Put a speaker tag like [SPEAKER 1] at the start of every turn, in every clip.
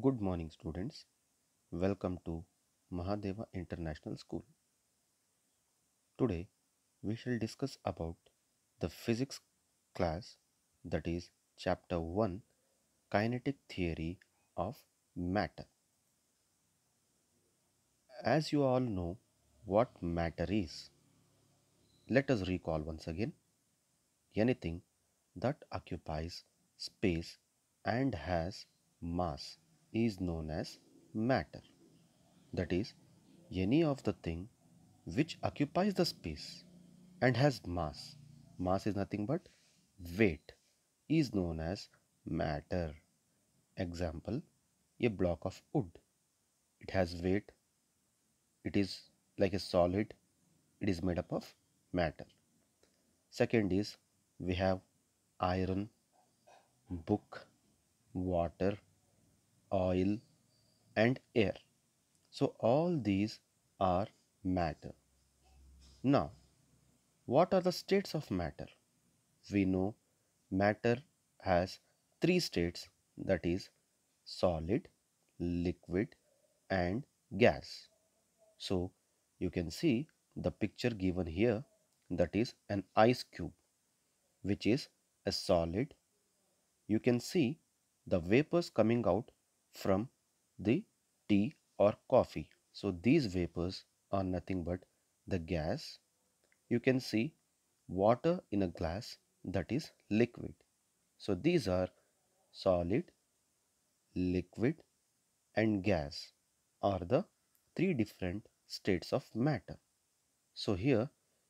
[SPEAKER 1] Good morning, students. Welcome to Mahadeva International School. Today, we shall discuss about the physics class, that is, chapter 1 Kinetic Theory of Matter. As you all know what matter is, let us recall once again anything that occupies space and has mass is known as matter. That is, any of the thing which occupies the space and has mass. Mass is nothing but weight is known as matter. Example, a block of wood. It has weight. It is like a solid. It is made up of matter. Second is we have iron, book, water, oil and air so all these are matter now what are the states of matter we know matter has three states that is solid liquid and gas so you can see the picture given here that is an ice cube which is a solid you can see the vapors coming out from the tea or coffee. So these vapors are nothing but the gas. You can see water in a glass that is liquid. So these are solid, liquid and gas are the three different states of matter. So here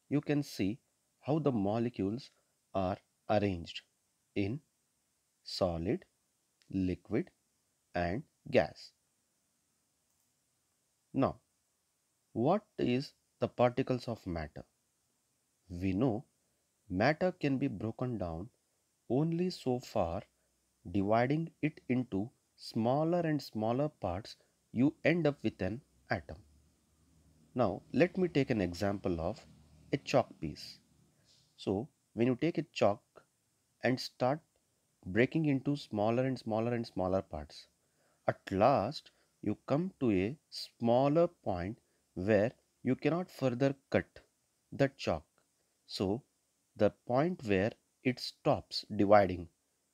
[SPEAKER 1] you can see how the molecules are arranged in solid, liquid and gas. Now, what is the particles of matter? We know matter can be broken down only so far dividing it into smaller and smaller parts you end up with an atom. Now let me take an example of a chalk piece. So when you take a chalk and start breaking into smaller and smaller and smaller parts at last, you come to a smaller point where you cannot further cut the chalk. So, the point where it stops dividing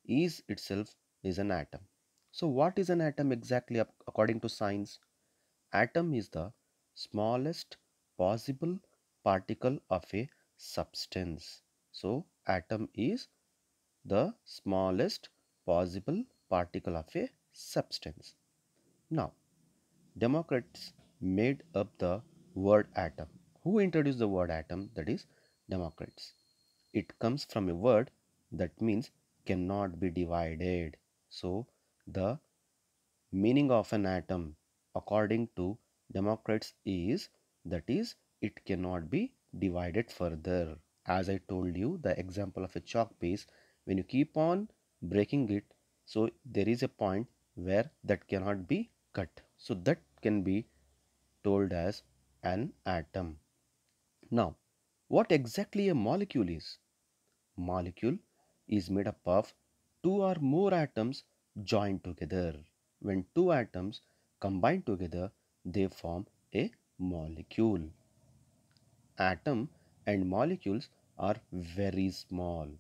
[SPEAKER 1] is itself is an atom. So, what is an atom exactly according to science? Atom is the smallest possible particle of a substance. So, atom is the smallest possible particle of a substance. Now, Democrats made up the word atom. Who introduced the word atom? That is Democrats. It comes from a word that means cannot be divided. So, the meaning of an atom according to Democrats is that is it cannot be divided further. As I told you the example of a chalk piece when you keep on breaking it so there is a point where that cannot be cut so that can be told as an atom now what exactly a molecule is molecule is made up of two or more atoms joined together when two atoms combine together they form a molecule atom and molecules are very small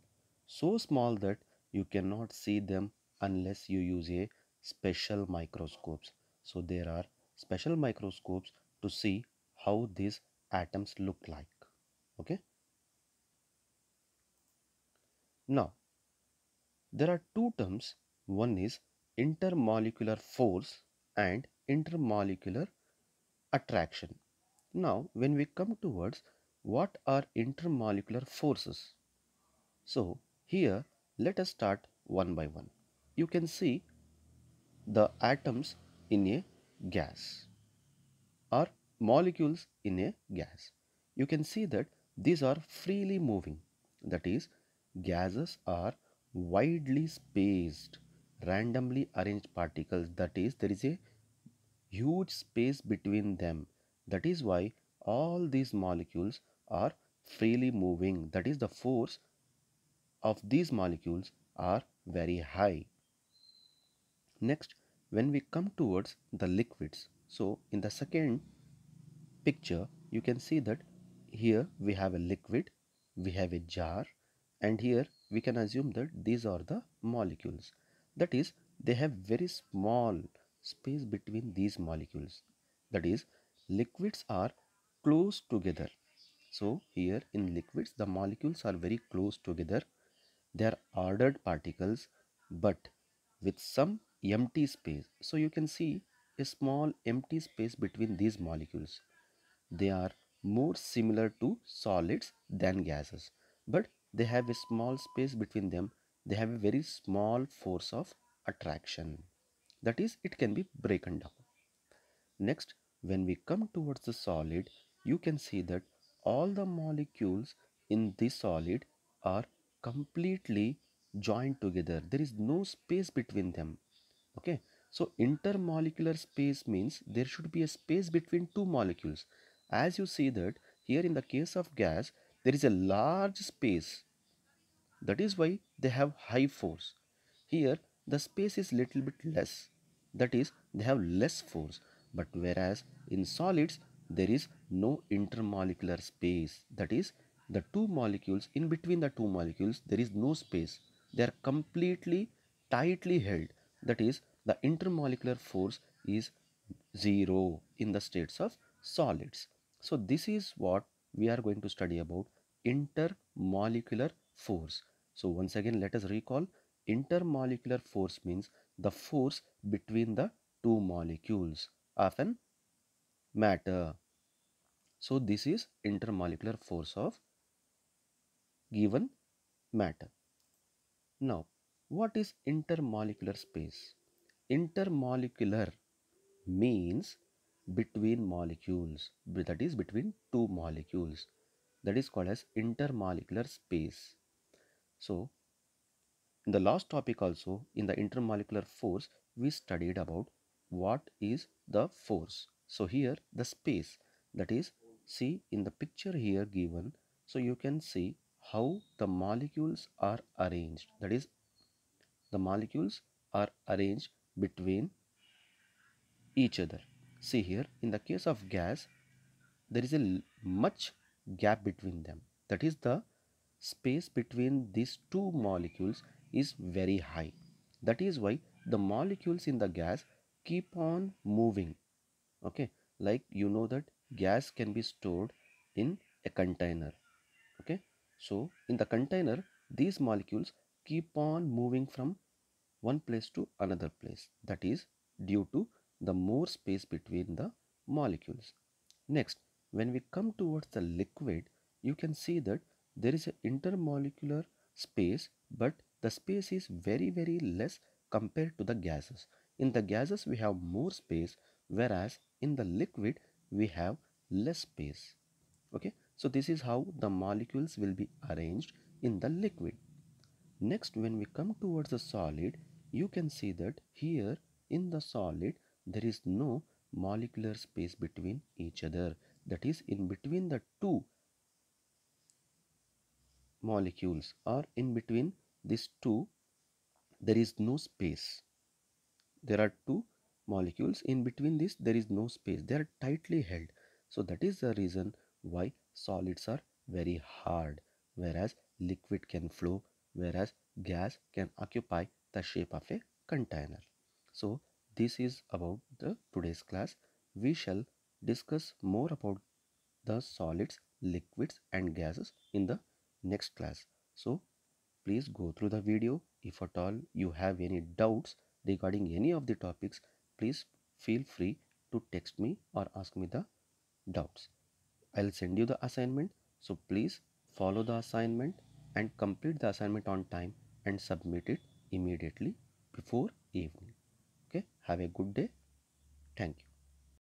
[SPEAKER 1] so small that you cannot see them unless you use a special microscopes. So there are special microscopes to see how these atoms look like. Okay. Now, there are two terms. One is intermolecular force and intermolecular attraction. Now, when we come towards what are intermolecular forces? So, here let us start one by one. You can see the atoms in a gas or molecules in a gas. You can see that these are freely moving that is gases are widely spaced randomly arranged particles that is there is a huge space between them that is why all these molecules are freely moving that is the force of these molecules are very high next when we come towards the liquids so in the second picture you can see that here we have a liquid we have a jar and here we can assume that these are the molecules that is they have very small space between these molecules that is liquids are close together so here in liquids the molecules are very close together they are ordered particles but with some empty space so you can see a small empty space between these molecules they are more similar to solids than gases but they have a small space between them they have a very small force of attraction that is it can be broken down next when we come towards the solid you can see that all the molecules in this solid are completely joined together there is no space between them okay so intermolecular space means there should be a space between two molecules as you see that here in the case of gas there is a large space that is why they have high force here the space is little bit less that is they have less force but whereas in solids there is no intermolecular space that is the two molecules in between the two molecules there is no space they are completely tightly held that is the intermolecular force is 0 in the states of solids. So this is what we are going to study about intermolecular force. So once again let us recall intermolecular force means the force between the two molecules of an matter. So this is intermolecular force of given matter. Now what is intermolecular space? intermolecular means between molecules that is between two molecules that is called as intermolecular space so in the last topic also in the intermolecular force we studied about what is the force so here the space that is see in the picture here given so you can see how the molecules are arranged that is the molecules are arranged between each other. See here, in the case of gas, there is a much gap between them. That is the space between these two molecules is very high. That is why the molecules in the gas keep on moving. Okay, like you know that gas can be stored in a container. Okay, so in the container, these molecules keep on moving from one place to another place that is due to the more space between the molecules. Next, when we come towards the liquid, you can see that there is an intermolecular space but the space is very very less compared to the gases. In the gases we have more space whereas in the liquid we have less space. Okay, so this is how the molecules will be arranged in the liquid. Next when we come towards the solid you can see that here in the solid there is no molecular space between each other that is in between the two molecules or in between these two there is no space there are two molecules in between this there is no space they are tightly held so that is the reason why solids are very hard whereas liquid can flow whereas gas can occupy the shape of a container. So this is about the today's class. We shall discuss more about the solids, liquids and gases in the next class. So please go through the video. If at all you have any doubts regarding any of the topics, please feel free to text me or ask me the doubts. I'll send you the assignment. So please follow the assignment and complete the assignment on time and submit it immediately before evening okay have a good day thank you